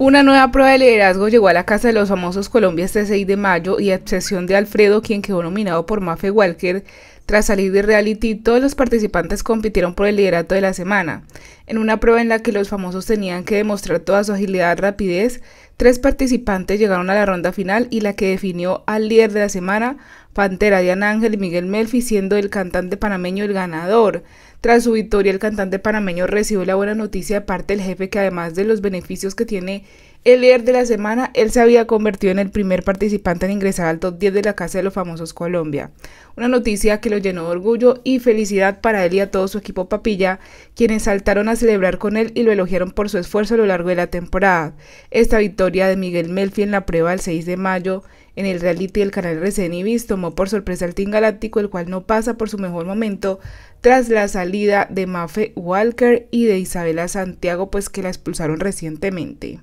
Una nueva prueba de liderazgo llegó a la Casa de los Famosos Colombia este 6 de mayo y a de Alfredo, quien quedó nominado por Mafe Walker, tras salir de reality, todos los participantes compitieron por el liderato de la semana. En una prueba en la que los famosos tenían que demostrar toda su agilidad y rapidez, tres participantes llegaron a la ronda final y la que definió al líder de la semana, Pantera, Diana Ángel y Miguel Melfi, siendo el cantante panameño el ganador. Tras su victoria, el cantante panameño recibió la buena noticia de parte del jefe que además de los beneficios que tiene el líder de la semana, él se había convertido en el primer participante en ingresar al top 10 de la Casa de los Famosos Colombia. Una noticia que lo llenó de orgullo y felicidad para él y a todo su equipo papilla, quienes saltaron a celebrar con él y lo elogiaron por su esfuerzo a lo largo de la temporada. Esta victoria de Miguel Melfi en la prueba del 6 de mayo en el reality del canal Recién Ibis tomó por sorpresa al Team Galáctico, el cual no pasa por su mejor momento tras la salida de Maffe Walker y de Isabela Santiago, pues que la expulsaron recientemente.